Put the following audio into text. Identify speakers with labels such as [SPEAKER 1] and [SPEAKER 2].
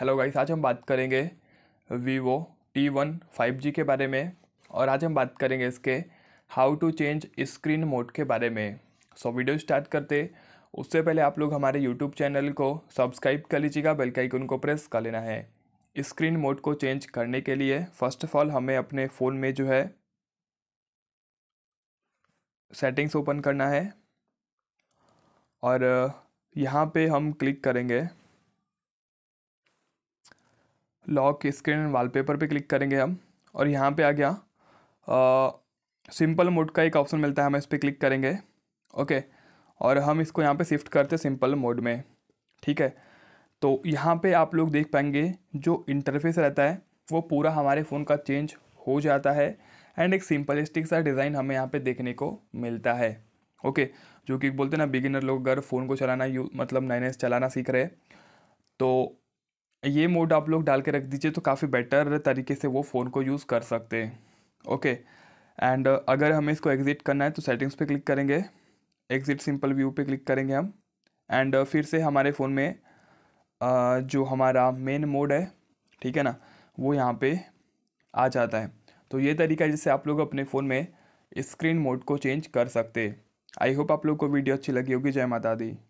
[SPEAKER 1] hello guys आज हम बात करेंगे Vivo T one five G के बारे में और आज हम बात करेंगे इसके how to change screen mode के बारे में सो so, वीडियो स्टार्ट करते उससे पहले आप लोग हमारे यूट्यूब चैनल को सब्सक्राइब कर लीजिएगा बेल का आइकन को प्रेस कर लेना है स्क्रीन मोड को चेंज करने के लिए फ़र्स्ट ऑफ ऑल हमें अपने फ़ोन में जो है सेटिंग्स ओपन करना है और यहाँ पे हम क्लिक करेंगे लॉक स्क्रीन एंड वॉलपेपर पे क्लिक करेंगे हम और यहाँ पे आ गया सिंपल मोड का एक ऑप्शन मिलता है हम इस पर क्लिक करेंगे ओके और हम इसको यहाँ पे शिफ्ट करते हैं सिंपल मोड में ठीक है तो यहाँ पे आप लोग देख पाएंगे जो इंटरफेस रहता है वो पूरा हमारे फ़ोन का चेंज हो जाता है एंड एक सिंपलिस्टिक सा डिज़ाइन हमें यहाँ पे देखने को मिलता है ओके जो कि बोलते हैं ना बिगिनर लोग अगर फ़ोन को चलाना यू मतलब नाइन चलाना सीख रहे तो ये मोड आप लोग डाल के रख दीजिए तो काफ़ी बेटर तरीके से वो फ़ोन को यूज़ कर सकते हैं ओके एंड अगर हमें इसको एग्ज़िट करना है तो सेटिंग्स पे क्लिक करेंगे एग्ज़िट सिंपल व्यू पे क्लिक करेंगे हम एंड uh, फिर से हमारे फ़ोन में uh, जो हमारा मेन मोड है ठीक है ना वो यहाँ पे आ जाता है तो ये तरीका जिससे आप लोग अपने फ़ोन में स्क्रीन मोड को चेंज कर सकते आई होप आप लोग को वीडियो अच्छी लगी होगी जय माता दी